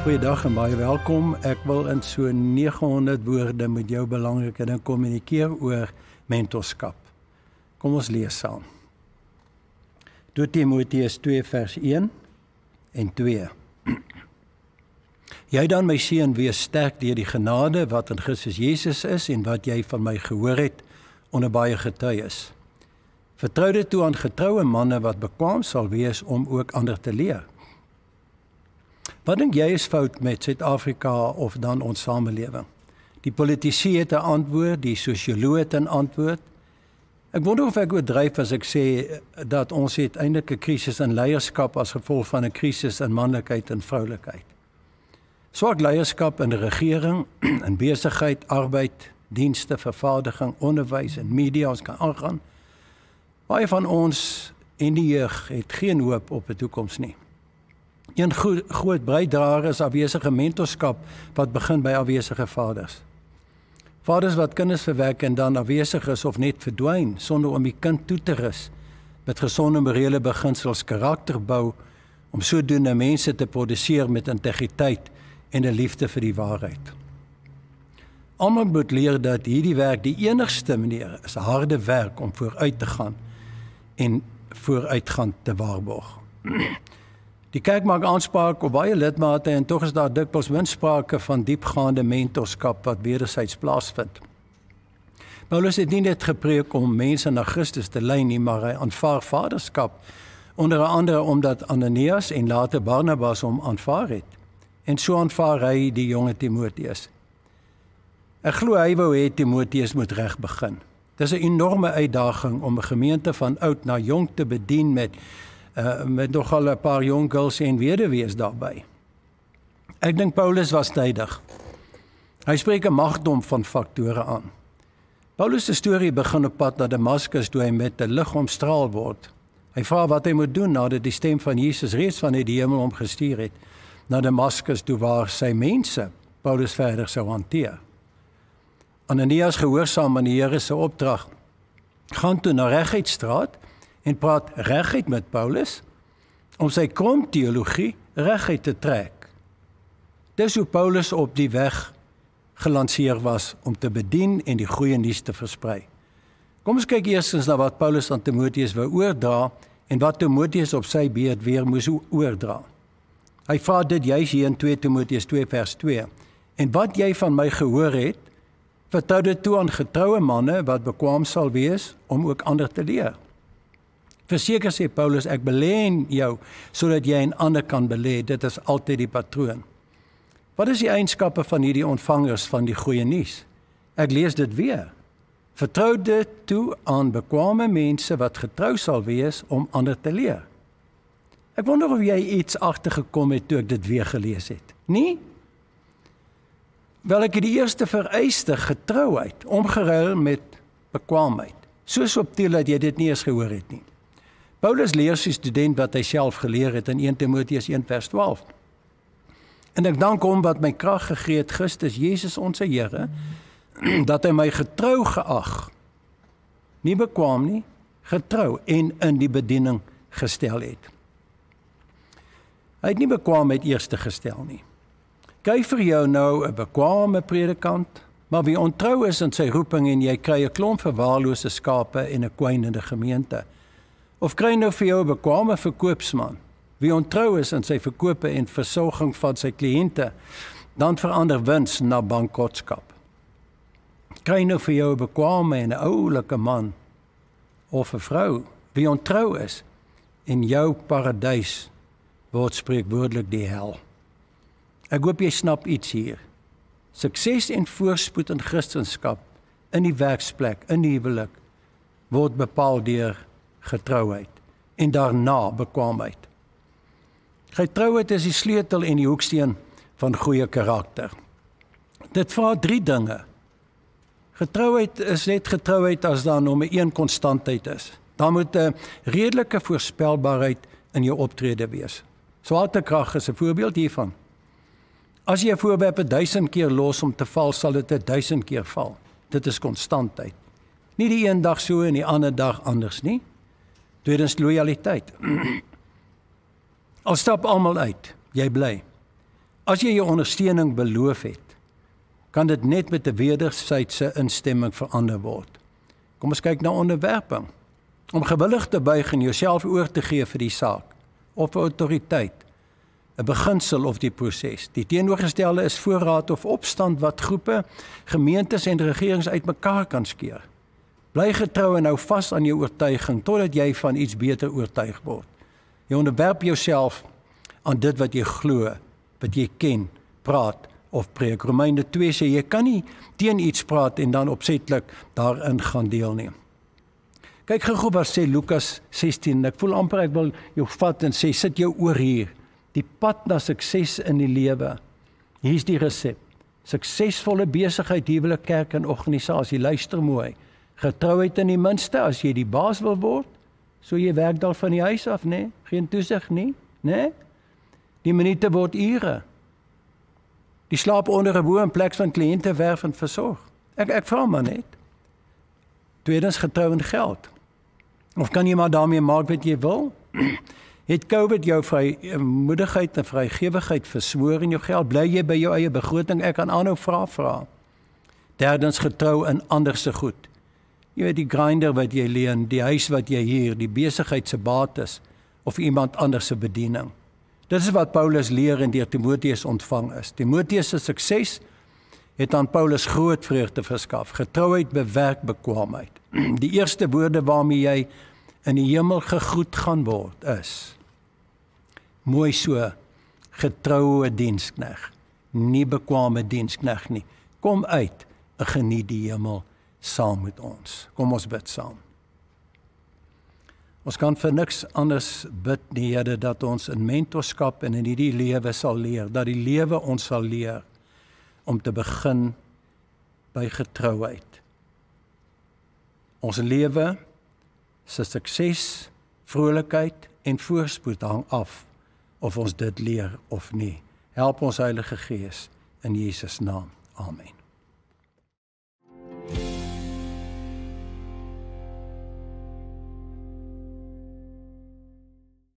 Goeiedag en baie welkom. Ek wil in so 900 woorde met jou belangrike ding kommunikeer oor mentorskap. Kom ons lees saam. 2 Timoteus 2 vers 1 en 2. Jy dan my seun, wees sterk deur die genade wat in Christus Jesus is en wat jy van my gehoor het onder baie getuies. Vertrou dit toe aan getroue manne wat bekwaam sal wees om ook ander te leer. Wat dink jy is fout met Suid-Afrika of dan ons samelewing? Die politici het 'n antwoord, die sosioloë het 'n antwoord. Ek wonder of ek oordryf as ek sê dat ons het eintlik 'n krisis in leierskap as gevolg van 'n krisis in manlikheid en vroulikheid. Swak leierskap in regering, in besigheid, arbeid, dienste, vervaardiging, onderwys en media ons kan aangaan. Baie van ons in die jeug het geen hoop op 'n toekoms nie. Een goed, groot bydraer is afwesige mentorskap wat begin by afwesige vaders. Vaders wat kinders verwek en dan afwesig is of net verdwyn sonder om die kind toe te rus met gesonde morele beginsels karakter bou om sodoende mense te produseer met integriteit en 'n liefde vir die waarheid. Almal moet leer dat hierdie werk die enigste manier is harde werk om vooruit te gaan en vooruitgang te waarborg. Die kerk maak aanspraak op baie lidmate en tog is daar dikwels winsprake van diepgaande mentorskap wat wederzijds plaasvind. Paulus het nie net gepreek om mense na Christus te lei nie, maar hy aanvaar vaderskap onder andere omdat Ananias en later Barnabas hom aanvaar het. En so aanvaar hy die jonge Timoteus. Ek glo hy wou hê Timoteus moet reg begin. Dis 'n enorme uitdaging om 'n gemeente van oud na jonk te bedien met uh, met nogal 'n paar jonkels en weduwees daarbey. Ek dink Paulus was tydig. Hy spreek 'n magdom van faktore aan. Paulus se storie begin op pad na Damaskus toe hy met 'n lig omstraal word. Hy vra wat hy moet doen nadat die stem van Jesus reeds van die hemel hom gestuur het na Damaskus toe waar sy mense Paulus verder sou hanteer. Ananias gehoorsaam aan die Here se opdrag. Gaan toe na Regheidstraat en praat reguit met Paulus om sy krom teologie reguit te trek. Dis hoe Paulus op die weg gelanseer was om te bedien en die goeie nuus te versprei. Kom ons kyk eers eens na wat Paulus aan Timoteus wou oordra en wat Timoteus op sy beurt weer moes oordra. Hy vra dit juis hier in 2 Timoteus 2 vers 2. En wat jy van my gehoor het, vertel dit toe aan getroue manne wat bekwaam sal wees om ook ander te leer. Verseker sê Paulus ek belê in jou sodat jy en ander kan belê. Dit is altyd die patroon. Wat is die eienskappe van hierdie ontvangers van die goeie nuus? Ek lees dit weer. Vertrou dit toe aan bekwame mense wat getrou sal wees om ander te leer. Ek wonder of jy iets agtergekom het toe ek dit weer gelees het. Nee? Wel ek het die eerste vereiste getrouheid omgeruil met bekwaamheid. Soos op teel dat jy dit nie eens gehoor het nie. Paulus leer sy student wat hy self geleer het in 1 Timoteus 1 vers 12. En ek dank hom wat my krag gegee het Christus Jesus ons Here dat hy my getrou geag nie bekwam nie getrou en in die bediening gestel het. Hy het nie bekwam met eerste gestel nie. Kyk vir jou nou 'n bekwame predikant, maar wie ontrou is aan sy roeping en jy kry 'n klomp verwaarlose skape en 'n kwynende gemeente. Of kry nou vir jou 'n bekwame verkoopsman wie ontrou is aan sy verkope en versorging van sy kliënte, dan verander wins na bankrotskap. Kry nou vir jou 'n bekwame en 'n oulike man of 'n vrou wie ontrou is en jou paradys word spreekwoordelik die hel. Ek hoop jy snap iets hier. Sukses en voorspoed in Christendom in die werksplek, in die huwelik word bepaal deur getrouheid en daarna bekwaamheid. Getrouheid is die sleutel en die hoeksteen van goeie karakter. Dit vra drie dinge. Getrouheid is net getrouheid as daar nog 'n een konstantheid is. Daar moet 'n redelike voorspelbaarheid in jou optrede wees. Swaartekrag is 'n voorbeeld hiervan. As jy 'n voorwerp 1000 keer los om te val, sal dit 1000 keer val. Dit is konstantheid. Nie die een dag so en die ander dag anders nie. Tweedens loyaliteit. Al stap almal uit, jy bly. As jy jou ondersteuning beloof het, kan dit net met 'n wederwysige instemming verander word. Kom ons kyk na onderwerping. Om gewillig te buig en jouself oor te gee vir die saak of autoriteit. 'n Beginsel of die proses. Die teenoorgestelde is voorraad of opstand wat groepe, gemeentes en regerings uitmekaar kan skeer. Bly getrou en hou vas aan jou oortuiging totdat jy van iets beter oortuig word. Jy onderwerp jouself aan dit wat jy glo, wat jy ken, praat of preek. Romeine 2 sê jy kan nie teen iets praat en dan opsetlik daarin gaan deelneem. Kyk gou gou wat sê Lukas 16. Ek voel amper ek wil jou vat en sê sit jou oor hier. Die pad na sukses in die lewe. Hier's die resept. Suksesvolle besigheid, huwelik, kerk en organisasie. Luister mooi getrouheid in die minste as jy die baas wil word. So jy werk dalk van die huis af, né? Nee? Geen toesig nie, né? Nee? Die minute word ure. Die slaap onder 'n boom in plaas van kliënte werf en versorg. Ek ek vra maar net. Tweedens getrou en geld. Of kan jy maar daarmee maak wat jy wil? Het COVID jou vry eh, moedigheid en vrygewigheid verswoor in jou geld? Bly jy by jou eie begroting? Ek kan aanhou vra vra. Derdens getrou in ander se goed. Jy weet die grinder wat jy leen, die huis wat jy huur, die besigheid se bates of iemand anders se bediening. Dit is wat Paulus leer en deur Timoteus ontvang is. Timoteus se sukses het aan Paulus groot vreugde verskaf. Getrouheid bewerk bekwaamheid. Die eerste woorde waarmee jy in die hemel gegroet gaan word is: Mooi so, getroue dienskneg, nie bekwame dienskneg nie. Kom uit, geniet die hemel saam met ons. Kom ons bid saam. Ons kan vir niks anders bid nie, Here, dat ons in mentorskap en in hierdie lewe sal leer, dat die lewe ons sal leer om te begin by getrouheid. Ons lewe se sukses, vrolikheid en voorspoed hang af of ons dit leer of nie. Help ons Heilige Gees in Jesus naam. Amen.